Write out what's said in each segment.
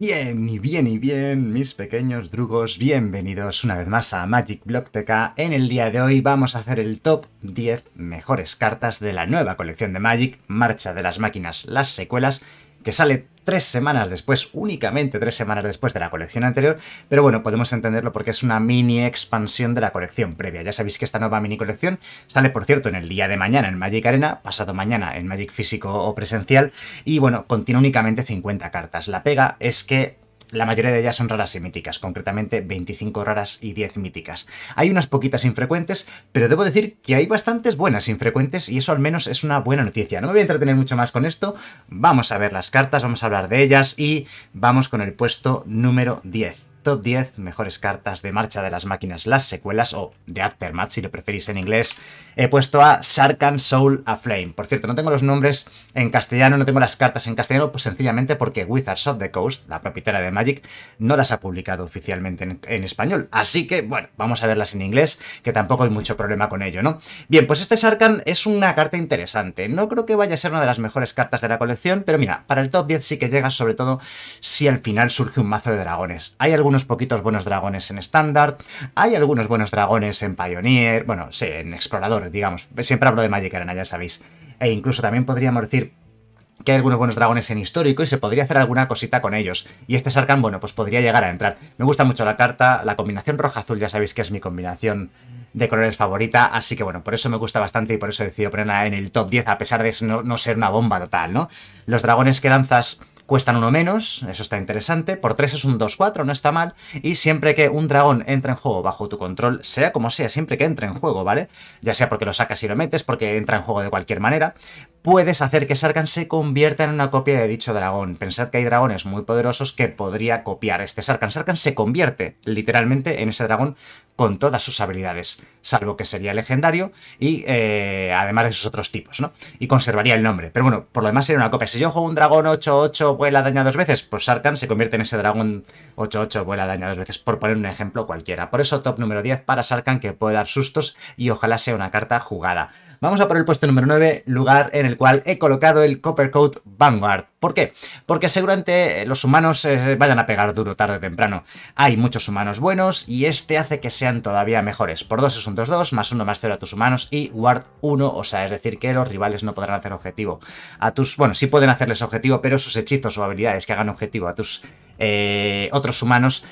Bien, y bien, y bien, mis pequeños drugos, bienvenidos una vez más a Magic Block TK. En el día de hoy vamos a hacer el top 10 mejores cartas de la nueva colección de Magic, Marcha de las Máquinas, las secuelas, que sale tres semanas después, únicamente tres semanas después de la colección anterior, pero bueno, podemos entenderlo porque es una mini expansión de la colección previa. Ya sabéis que esta nueva mini colección sale, por cierto, en el día de mañana en Magic Arena, pasado mañana en Magic físico o presencial, y bueno, contiene únicamente 50 cartas. La pega es que la mayoría de ellas son raras y míticas, concretamente 25 raras y 10 míticas. Hay unas poquitas infrecuentes, pero debo decir que hay bastantes buenas infrecuentes y eso al menos es una buena noticia. No me voy a entretener mucho más con esto, vamos a ver las cartas, vamos a hablar de ellas y vamos con el puesto número 10 top 10 mejores cartas de marcha de las máquinas, las secuelas o de Aftermath si lo preferís en inglés, he puesto a Sarkan Soul Aflame Por cierto, no tengo los nombres en castellano, no tengo las cartas en castellano, pues sencillamente porque Wizards of the Coast, la propietaria de Magic, no las ha publicado oficialmente en, español. Así que, bueno, vamos a verlas en inglés, que tampoco hay mucho problema con ello, ¿no? Bien, pues este Sarkan es una carta interesante. No creo que vaya a ser una de las mejores cartas de la colección, pero mira, para el top 10 sí que llega, sobre todo si al final surge un mazo de dragones. Hay algunos poquitos buenos dragones en estándar, hay algunos buenos dragones en Pioneer, bueno, sí, en Explorador, digamos. Siempre hablo de Magic Arena, ya sabéis. E incluso también podríamos decir que hay algunos buenos dragones en histórico y se podría hacer alguna cosita con ellos. Y este Sarkhan, bueno, pues podría llegar a entrar. Me gusta mucho la carta, la combinación roja-azul, ya sabéis que es mi combinación de colores favorita, así que bueno, por eso me gusta bastante y por eso he decidido ponerla en el top 10, a pesar de no, no ser una bomba total, ¿no? Los dragones que lanzas cuestan uno menos, eso está interesante, por 3 es un 2-4, no está mal, y siempre que un dragón entra en juego bajo tu control, sea como sea, siempre que entre en juego, ¿vale? Ya sea porque lo sacas y lo metes, porque entra en juego de cualquier manera, puedes hacer que Sarkan se convierta en una copia de dicho dragón. Pensad que hay dragones muy poderosos que podría copiar este Sarkan. Sarkan se convierte literalmente en ese dragón con todas sus habilidades, salvo que sería legendario y eh, además de sus otros tipos, ¿no? Y conservaría el nombre. Pero bueno, por lo demás sería una copia. Si yo juego un dragón 8-8, vuela, daña dos veces, pues Sarkhan se convierte en ese dragón 8-8, vuela, daña dos veces, por poner un ejemplo cualquiera. Por eso top número 10 para Sarkhan que puede dar sustos y ojalá sea una carta jugada. Vamos a por el puesto número 9, lugar en el cual he colocado el Coppercoat Vanguard. ¿Por qué? Porque seguramente los humanos eh, vayan a pegar duro tarde o temprano. Hay muchos humanos buenos y este hace que sean todavía mejores. Por 2 es un 2 más 1 más 0 a tus humanos y Ward 1, o sea, es decir, que los rivales no podrán hacer objetivo. A tus, bueno, sí pueden hacerles objetivo, pero sus hechizos o habilidades que hagan objetivo a tus eh, otros humanos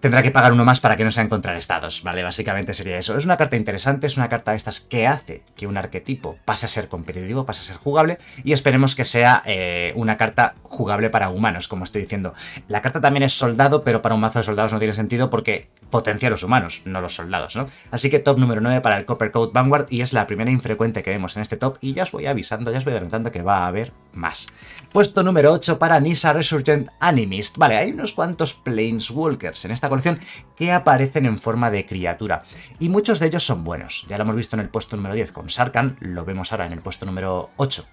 tendrá que pagar uno más para que no sean estados, ¿vale? Básicamente sería eso. Es una carta interesante, es una carta de estas que hace que un arquetipo pase a ser competitivo, pase a ser jugable, y esperemos que sea eh, una carta jugable para humanos, como estoy diciendo. La carta también es soldado, pero para un mazo de soldados no tiene sentido porque potencia a los humanos, no los soldados, ¿no? Así que top número 9 para el Copper Vanguard, y es la primera infrecuente que vemos en este top, y ya os voy avisando, ya os voy adelantando que va a haber más. Puesto número 8 para Nisa Resurgent Animist. Vale, hay unos cuantos Planeswalkers en esta colección que aparecen en forma de criatura. Y muchos de ellos son buenos. Ya lo hemos visto en el puesto número 10 con Sarkan, lo vemos ahora en el puesto número 8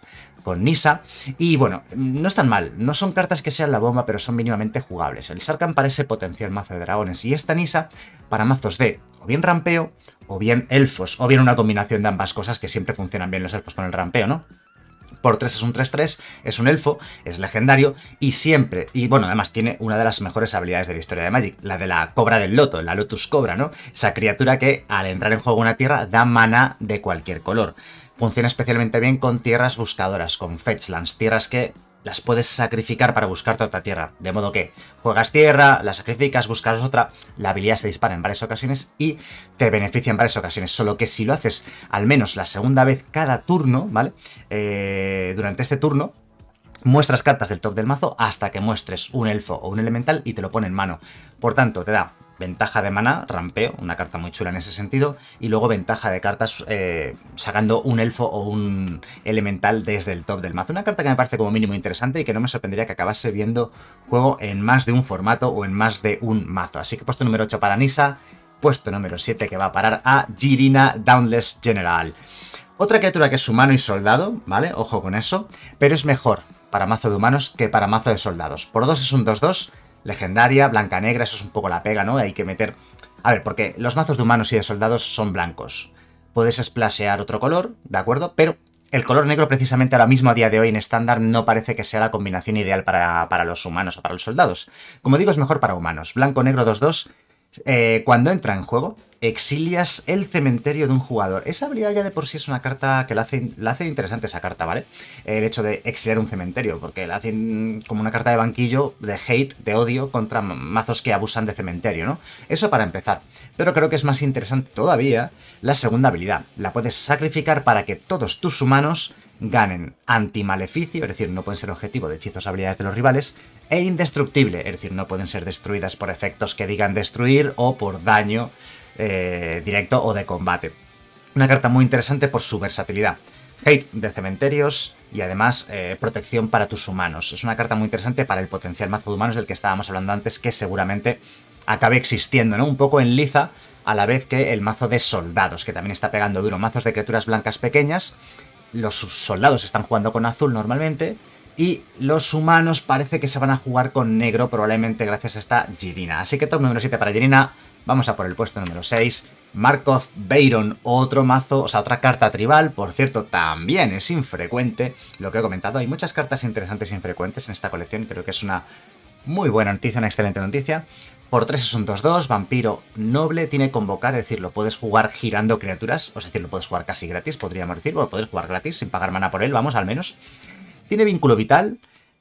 con Nisa. Y bueno, no están mal. No son cartas que sean la bomba, pero son mínimamente jugables. El Sarkan parece potencial mazo de dragones y esta Nisa para mazos de o bien rampeo o bien elfos, o bien una combinación de ambas cosas que siempre funcionan bien los elfos con el rampeo, ¿no? por 3 es un 3-3, es un elfo, es legendario y siempre, y bueno, además tiene una de las mejores habilidades de la historia de Magic, la de la cobra del loto, la Lotus Cobra, ¿no? Esa criatura que al entrar en juego una tierra da mana de cualquier color. Funciona especialmente bien con tierras buscadoras, con fetchlands, tierras que las puedes sacrificar para buscar otra tierra. De modo que juegas tierra, la sacrificas, buscas otra, la habilidad se dispara en varias ocasiones y te beneficia en varias ocasiones. Solo que si lo haces al menos la segunda vez cada turno, ¿vale? Eh, durante este turno, muestras cartas del top del mazo hasta que muestres un elfo o un elemental y te lo pone en mano. Por tanto, te da ventaja de mana, rampeo, una carta muy chula en ese sentido, y luego ventaja de cartas eh, sacando un elfo o un elemental desde el top del mazo. Una carta que me parece como mínimo interesante y que no me sorprendería que acabase viendo juego en más de un formato o en más de un mazo. Así que puesto número 8 para Nisa, puesto número 7 que va a parar a Jirina, Downless General. Otra criatura que es humano y soldado, ¿vale? Ojo con eso, pero es mejor para mazo de humanos que para mazo de soldados. Por 2 es un 2-2 legendaria, blanca negra, eso es un poco la pega, ¿no? Hay que meter... A ver, porque los mazos de humanos y de soldados son blancos. Puedes splashear otro color, ¿de acuerdo? Pero el color negro precisamente ahora mismo a día de hoy en estándar no parece que sea la combinación ideal para, para los humanos o para los soldados. Como digo, es mejor para humanos. Blanco-negro 2-2 eh, cuando entra en juego, exilias el cementerio de un jugador. Esa habilidad ya de por sí es una carta que la hace, la hace interesante esa carta, ¿vale? El hecho de exiliar un cementerio, porque la hacen como una carta de banquillo de hate, de odio contra mazos que abusan de cementerio, ¿no? Eso para empezar. Pero creo que es más interesante todavía la segunda habilidad. La puedes sacrificar para que todos tus humanos ganen antimaleficio, es decir, no pueden ser objetivo de hechizos o habilidades de los rivales, e indestructible, es decir, no pueden ser destruidas por efectos que digan destruir o por daño eh, directo o de combate. Una carta muy interesante por su versatilidad. Hate de cementerios y además eh, protección para tus humanos. Es una carta muy interesante para el potencial mazo de humanos del que estábamos hablando antes, que seguramente acabe existiendo, ¿no? Un poco en liza a la vez que el mazo de soldados, que también está pegando duro. Mazos de criaturas blancas pequeñas los soldados están jugando con azul normalmente y los humanos parece que se van a jugar con negro probablemente gracias a esta Jirina. Así que top número 7 para Jirina, vamos a por el puesto número 6. Markov Bayron otro mazo, o sea, otra carta tribal, por cierto, también es infrecuente, lo que he comentado, hay muchas cartas interesantes e infrecuentes en esta colección, creo que es una muy buena noticia, una excelente noticia. Por 3 asuntos 2 vampiro noble, tiene convocar, es decir, lo puedes jugar girando criaturas, es decir, lo puedes jugar casi gratis, podríamos decir, lo puedes jugar gratis sin pagar mana por él, vamos, al menos. Tiene vínculo vital,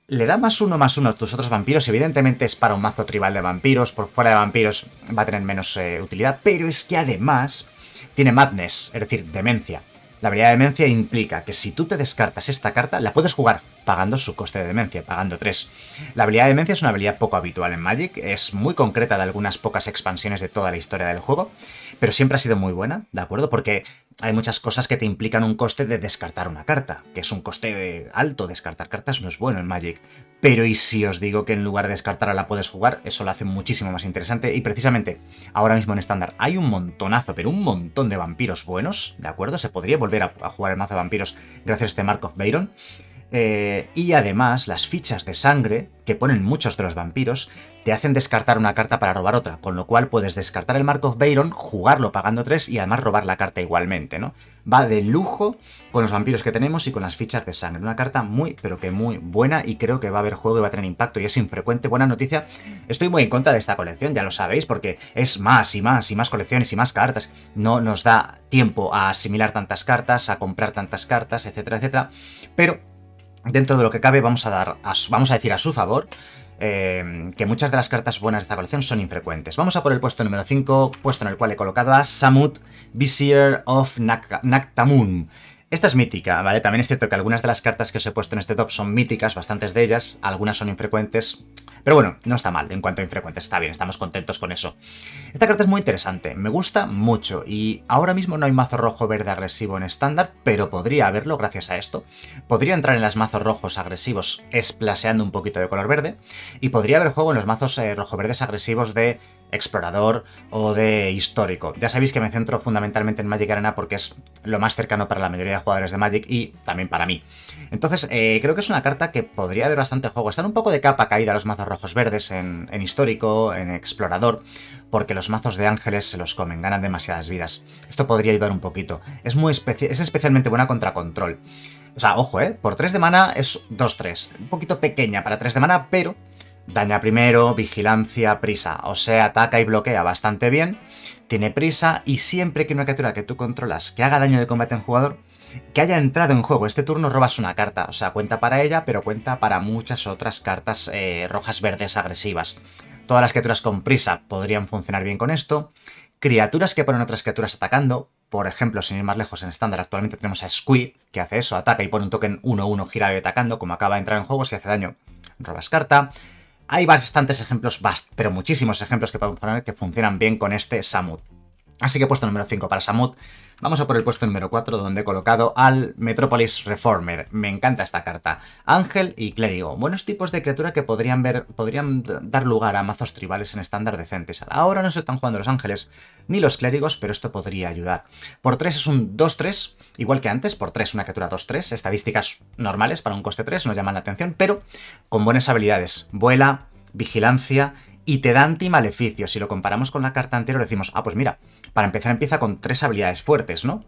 le da más uno más uno a tus otros vampiros, evidentemente es para un mazo tribal de vampiros, por fuera de vampiros va a tener menos eh, utilidad, pero es que además tiene madness, es decir, demencia. La habilidad de demencia implica que si tú te descartas esta carta, la puedes jugar pagando su coste de demencia, pagando 3. La habilidad de demencia es una habilidad poco habitual en Magic, es muy concreta de algunas pocas expansiones de toda la historia del juego, pero siempre ha sido muy buena, ¿de acuerdo? Porque hay muchas cosas que te implican un coste de descartar una carta, que es un coste alto, descartar cartas no es bueno en Magic. Pero y si os digo que en lugar de descartarla la puedes jugar, eso lo hace muchísimo más interesante. Y precisamente ahora mismo en estándar hay un montonazo, pero un montón de vampiros buenos, ¿de acuerdo? Se podría volver a, jugar el mazo de vampiros gracias a este Mark of Bayron. Eh, y además, las fichas de sangre que ponen muchos de los vampiros te hacen descartar una carta para robar otra, con lo cual puedes descartar el Mark of Bayron, jugarlo pagando 3 y además robar la carta igualmente, ¿no? Va de lujo con los vampiros que tenemos y con las fichas de sangre. Una carta muy, pero que muy buena y creo que va a haber juego y va a tener impacto y es infrecuente. Buena noticia. Estoy muy en contra de esta colección, ya lo sabéis, porque es más y más y más colecciones y más cartas. No nos da tiempo a asimilar tantas cartas, a comprar tantas cartas, etcétera, etcétera. Pero dentro de lo que cabe, vamos a, dar vamos a decir a su favor eh, que muchas de las cartas buenas de esta colección son infrecuentes. Vamos a por el puesto número 5, puesto en el cual he colocado a Samut, Vizier of Naktamun. Esta es mítica, ¿vale? También es cierto que algunas de las cartas que os he puesto en este top son míticas, bastantes de ellas, algunas son infrecuentes, pero bueno, no está mal en cuanto a infrecuentes, está bien, estamos contentos con eso. Esta carta es muy interesante, me gusta mucho y ahora mismo no hay mazo rojo-verde agresivo en estándar, pero podría haberlo gracias a esto. Podría entrar en las mazos rojos agresivos esplaseando un poquito de color verde y podría haber juego en los mazos eh, rojo-verdes agresivos de explorador o de histórico. Ya sabéis que me centro fundamentalmente en Magic Arena porque es lo más cercano para la mayoría de jugadores de Magic y también para mí. Entonces, eh, creo que es una carta que podría haber bastante juego. Están un poco de capa caída los mazos rojos verdes en, histórico, en explorador, porque los mazos de ángeles se los comen, ganan demasiadas vidas. Esto podría ayudar un poquito. Es, muy especial. es especialmente buena contra control. O sea, ojo, ¿eh? Por 3 de mana es 2-3. Un poquito pequeña para 3 de mana, pero Daña primero, vigilancia, prisa. O sea, ataca y bloquea bastante bien. Tiene prisa y siempre que una criatura que tú controlas que haga daño de combate en jugador, que haya entrado en juego este turno, robas una carta. O sea, cuenta para ella, pero cuenta para muchas otras cartas eh, rojas verdes agresivas. Todas las criaturas con prisa podrían funcionar bien con esto. Criaturas que ponen otras criaturas atacando. Por ejemplo, sin ir más lejos en estándar, actualmente tenemos a Squee, que hace eso, ataca y pone un token 1-1 girado y atacando. Como acaba de entrar en juego, si hace daño, robas carta. Hay bastantes ejemplos, bast pero muchísimos ejemplos que podemos poner que funcionan bien con este Samud. Así que he puesto el número 5 para Samud. Vamos a por el puesto número 4, donde he colocado al Metropolis Reformer. Me encanta esta carta. Ángel y Clérigo. Buenos tipos de criatura que podrían, ver, podrían dar lugar a mazos tribales en estándar decentes. Ahora no se están jugando los ángeles ni los clérigos, pero esto podría ayudar. Por 3 es un 2-3, igual que antes, por 3 una criatura 2-3. Estadísticas normales para un coste 3, no llaman la atención, pero con buenas habilidades. Vuela, vigilancia y te da antimaleficio. Si lo comparamos con la carta anterior, decimos, ah, pues mira, para empezar empieza con tres habilidades fuertes, ¿no?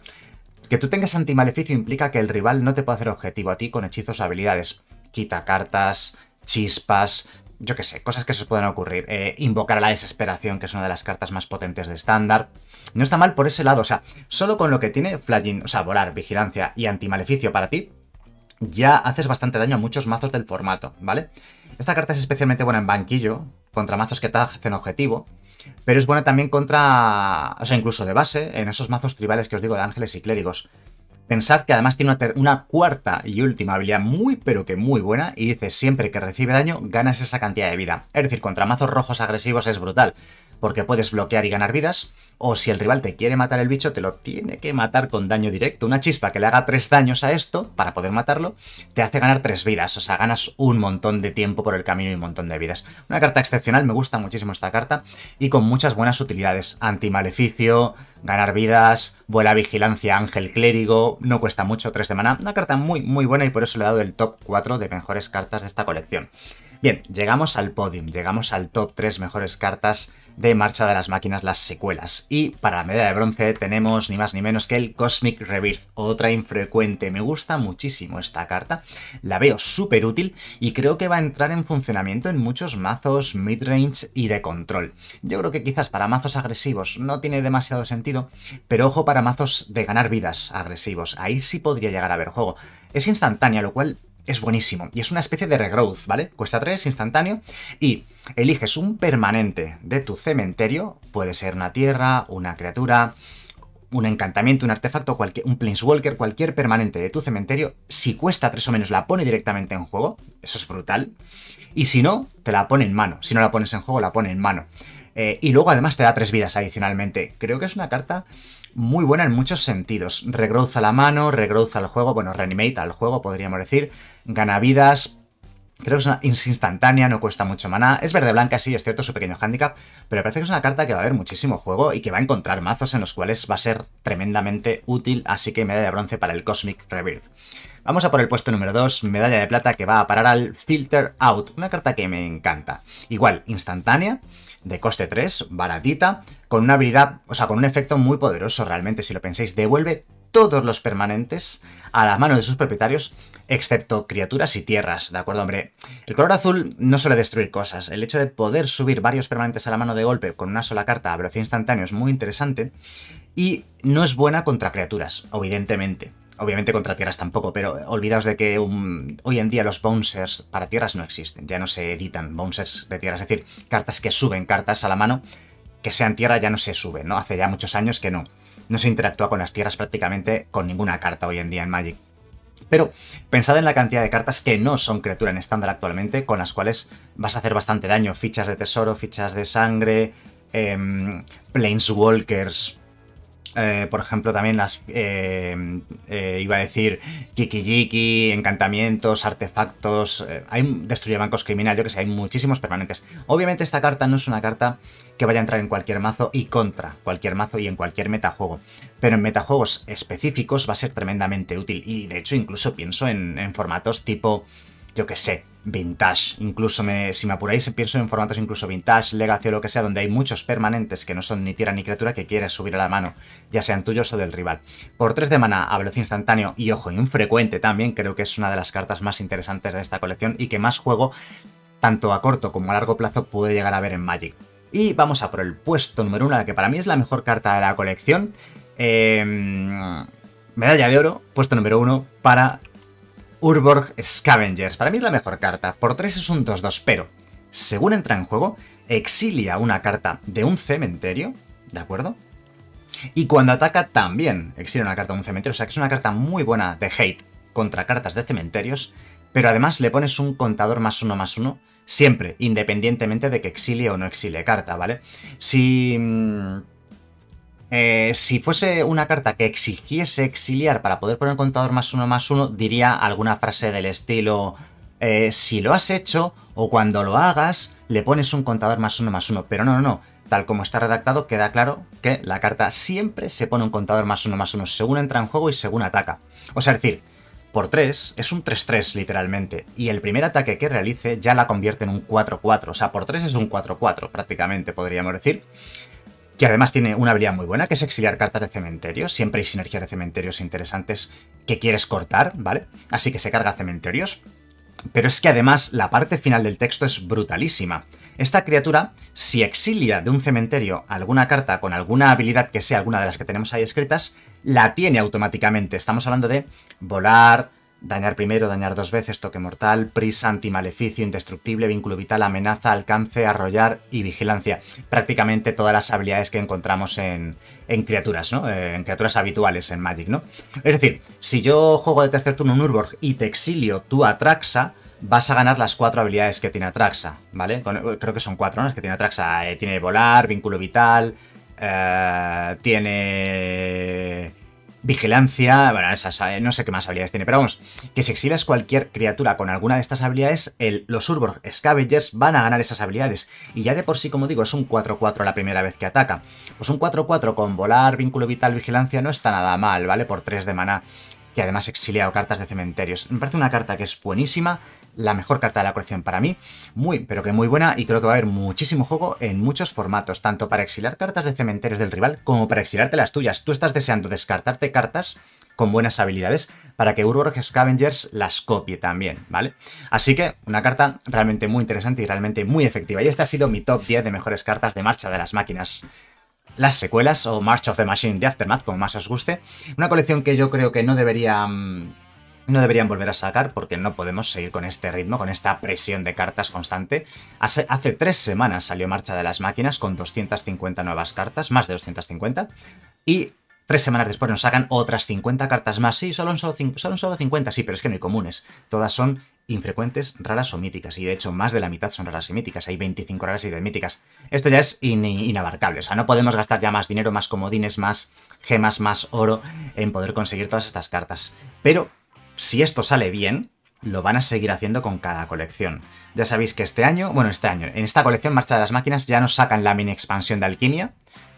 Que tú tengas antimaleficio implica que el rival no te puede hacer objetivo a ti con hechizos o habilidades. Quita cartas, chispas, yo qué sé, cosas que se os puedan ocurrir. Eh, invocar a la desesperación, que es una de las cartas más potentes de estándar. No está mal por ese lado, o sea, solo con lo que tiene flying, o sea, volar, vigilancia y antimaleficio para ti, ya haces bastante daño a muchos mazos del formato, ¿vale? Esta carta es especialmente buena en banquillo, contra mazos que hacen objetivo, pero es buena también contra, o sea, incluso de base, en esos mazos tribales que os digo de ángeles y clérigos. Pensad que además tiene una, una, cuarta y última habilidad muy pero que muy buena y dice siempre que recibe daño ganas esa cantidad de vida. Es decir, contra mazos rojos agresivos es brutal porque puedes bloquear y ganar vidas, o si el rival te quiere matar el bicho, te lo tiene que matar con daño directo. Una chispa que le haga 3 daños a esto, para poder matarlo, te hace ganar 3 vidas, o sea, ganas un montón de tiempo por el camino y un montón de vidas. Una carta excepcional, me gusta muchísimo esta carta, y con muchas buenas utilidades, antimaleficio, ganar vidas, vuela vigilancia, ángel clérigo, no cuesta mucho, 3 de maná, una carta muy muy buena y por eso le he dado el top 4 de mejores cartas de esta colección. Bien, llegamos al podium, llegamos al top 3 mejores cartas de Marcha de las Máquinas, las secuelas. Y para la medalla de bronce tenemos ni más ni menos que el Cosmic Rebirth, otra infrecuente. Me gusta muchísimo esta carta, la veo súper útil y creo que va a entrar en funcionamiento en muchos mazos midrange y de control. Yo creo que quizás para mazos agresivos no tiene demasiado sentido, pero ojo para mazos de ganar vidas agresivos, ahí sí podría llegar a ver juego. Es instantánea, lo cual es buenísimo. Y es una especie de regrowth, ¿vale? Cuesta 3, instantáneo. Y eliges un permanente de tu cementerio. Puede ser una tierra, una criatura, un encantamiento, un artefacto, cualquier, un Planeswalker, cualquier permanente de tu cementerio. Si cuesta 3 o menos, la pone directamente en juego. Eso es brutal. Y si no, te la pone en mano. Si no la pones en juego, la pone en mano. Eh, y luego además te da 3 vidas adicionalmente. Creo que es una carta muy buena en muchos sentidos. a la mano, regrowth el juego, bueno, reanimate al juego, podríamos decir. Gana vidas. Creo que es, una, instantánea, no cuesta mucho maná. Es verde blanca, sí, es cierto, su pequeño handicap, pero parece que es una carta que va a haber muchísimo juego y que va a encontrar mazos en los cuales va a ser tremendamente útil, así que medalla de bronce para el Cosmic Rebirth. Vamos a por el puesto número 2, medalla de plata que va a parar al Filter Out, una carta que me encanta. Igual, instantánea, de coste 3, baratita, con una habilidad, o sea, con un efecto muy poderoso realmente, si lo pensáis, devuelve todos los permanentes a la mano de sus propietarios, excepto criaturas y tierras, ¿de acuerdo, hombre? El color azul no suele destruir cosas. El hecho de poder subir varios permanentes a la mano de golpe con una sola carta a velocidad instantánea es muy interesante y no es buena contra criaturas, evidentemente. Obviamente contra tierras tampoco, pero eh, olvidaos de que hoy en día los bouncers para tierras no existen, ya no se editan bouncers de tierras, es decir, cartas que suben cartas a la mano, que sean tierra ya no se suben, ¿no? Hace ya muchos años que no. No se interactúa con las tierras prácticamente con ninguna carta hoy en día en Magic. Pero pensad en la cantidad de cartas que no son criatura en estándar actualmente, con las cuales vas a hacer bastante daño. Fichas de tesoro, fichas de sangre, em, planeswalkers, eh, por ejemplo, también las, eh, eh, iba a decir, kikijiki, encantamientos, artefactos, hay destruye bancos criminal, yo que sé, hay muchísimos permanentes. Obviamente esta carta no es una carta que vaya a entrar en cualquier mazo y contra cualquier mazo y en cualquier metajuego, pero en metajuegos específicos va a ser tremendamente útil y de hecho incluso pienso en formatos tipo yo que sé, vintage. Incluso si me apuráis, pienso en formatos incluso vintage, legacy o lo que sea, donde hay muchos permanentes que no son ni tierra ni criatura que quieres subir a la mano, ya sean tuyos o del rival. Por 3 de mana a velocidad instantáneo y ojo, infrecuente también, creo que es una de las cartas más interesantes de esta colección y que más juego, tanto a corto como a largo plazo, puede llegar a ver en Magic. Y vamos a por el puesto número 1, que para mí es la mejor carta de la colección. Em, medalla de oro, puesto número 1 para Urborg Scavengers. Para mí es la mejor carta. Por 3 es un 2-2, pero según entra en juego, exilia una carta de un cementerio, ¿de acuerdo? Y cuando ataca también exilia una carta de un cementerio, o sea que es una carta muy buena de hate contra cartas de cementerios, pero además le pones un contador más uno más uno siempre, independientemente de que exilie o no exilie carta, ¿vale? Si mm, eh, si fuese una carta que exigiese exiliar para poder poner contador más uno más uno, diría alguna frase del estilo, eh, si lo has hecho o cuando lo hagas, le pones un contador más uno más uno. Pero no, no, no. Tal como está redactado, queda claro que la carta siempre se pone un contador más uno más uno según entra en juego y según ataca. O sea, decir, por 3 es un 3-3 literalmente, y el primer ataque que realice ya la convierte en un 4-4, o sea, por 3 es un 4-4 prácticamente, podríamos decir que además tiene una habilidad muy buena, que es exiliar cartas de cementerios. Siempre hay sinergias de cementerios interesantes que quieres cortar, ¿vale? Así que se carga cementerios. Pero es que además la parte final del texto es brutalísima. Esta criatura, si exilia de un cementerio alguna carta con alguna habilidad que sea alguna de las que tenemos ahí escritas, la tiene automáticamente. Estamos hablando de volar, Dañar primero, dañar dos veces, toque mortal, prisa, antimaleficio, indestructible, vínculo vital, amenaza, alcance, arrollar y vigilancia. Prácticamente todas las habilidades que encontramos en, criaturas, ¿no? Eh, en criaturas habituales en Magic, ¿no? Es decir, si yo juego de tercer turno un Urborg y te exilio tú Atraxa, vas a ganar las cuatro habilidades que tiene Atraxa, ¿vale? creo que son cuatro, ¿no? Las que tiene Atraxa. Eh, tiene volar, vínculo vital, eh, tiene vigilancia, bueno, esas, eh, no sé qué más habilidades tiene, pero vamos, que si exilas cualquier criatura con alguna de estas habilidades, el, los Urborg Scavengers van a ganar esas habilidades. Y ya de por sí, como digo, es un 4-4 la primera vez que ataca. Pues un 4-4 con volar, vínculo vital, vigilancia no está nada mal, ¿vale? Por 3 de maná, que además exiliado cartas de cementerios. Me parece una carta que es buenísima, la mejor carta de la colección para mí, muy, pero que muy buena y creo que va a haber muchísimo juego en muchos formatos, tanto para exilar cartas de cementerios del rival como para exilarte las tuyas. Tú estás deseando descartarte cartas con buenas habilidades para que Urborg Scavengers las copie también, ¿vale? Así que una carta realmente muy interesante y realmente muy efectiva. Y esta ha sido mi top 10 de mejores cartas de marcha de las máquinas las secuelas o March of the Machine de Aftermath, como más os guste. Una colección que yo creo que no debería mm, no deberían volver a sacar porque no podemos seguir con este ritmo, con esta presión de cartas constante. Hace, hace, tres semanas salió Marcha de las Máquinas con 250 nuevas cartas, más de 250, y tres semanas después nos sacan otras 50 cartas más. Sí, solo solo, solo, 50, sí, pero es que no hay comunes. Todas son infrecuentes, raras o míticas, y de hecho más de la mitad son raras y míticas, hay 25 raras y de míticas. Esto ya es inabarcable, o sea, no podemos gastar ya más dinero, más comodines, más gemas, más oro en poder conseguir todas estas cartas. Pero si esto sale bien, lo van a seguir haciendo con cada colección. Ya sabéis que este año, bueno, este año, en esta colección Marcha de las Máquinas ya no sacan la mini expansión de Alquimia.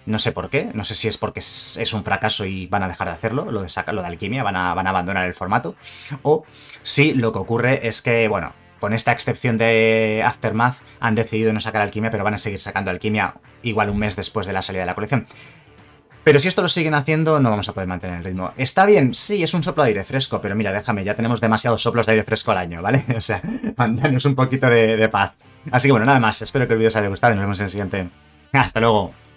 No sé por qué, no sé si es porque es un fracaso y van a dejar de hacerlo, lo de, de Alquimia, van a, van a abandonar el formato. O si lo que ocurre es que, bueno, con esta excepción de Aftermath han decidido no sacar Alquimia, pero van a seguir sacando Alquimia igual un mes después de la salida de la colección. Pero si esto lo siguen haciendo, no vamos a poder mantener el ritmo. Está bien, sí, es un soplo de aire fresco, pero mira, déjame, ya tenemos demasiados soplos de aire fresco al año, ¿vale? O sea, mandanos un poquito de, de paz. Así que bueno, nada más, espero que el vídeo os haya gustado y nos vemos en el siguiente. Hasta luego.